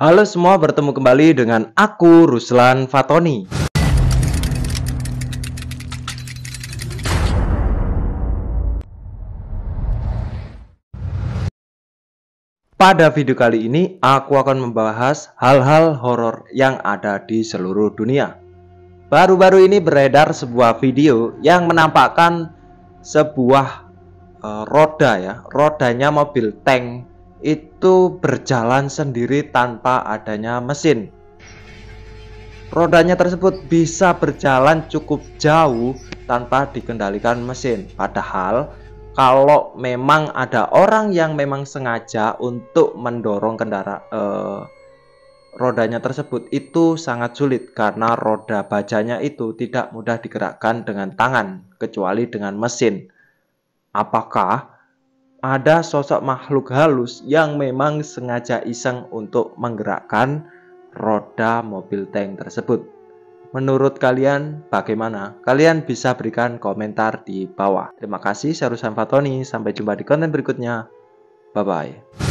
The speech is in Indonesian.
Halo semua, bertemu kembali dengan aku Ruslan Fatoni. Pada video kali ini, aku akan membahas hal-hal horor yang ada di seluruh dunia. Baru-baru ini beredar sebuah video yang menampakkan sebuah uh, roda ya, rodanya mobil tank itu berjalan sendiri tanpa adanya mesin. Rodanya tersebut bisa berjalan cukup jauh tanpa dikendalikan mesin. Padahal kalau memang ada orang yang memang sengaja untuk mendorong kendaraan eh, rodanya tersebut itu sangat sulit karena roda bajanya itu tidak mudah digerakkan dengan tangan kecuali dengan mesin. Apakah ada sosok makhluk halus yang memang sengaja iseng untuk menggerakkan roda mobil tank tersebut. Menurut kalian bagaimana? Kalian bisa berikan komentar di bawah. Terima kasih, saya Rusan Fatoni. Sampai jumpa di konten berikutnya. Bye-bye.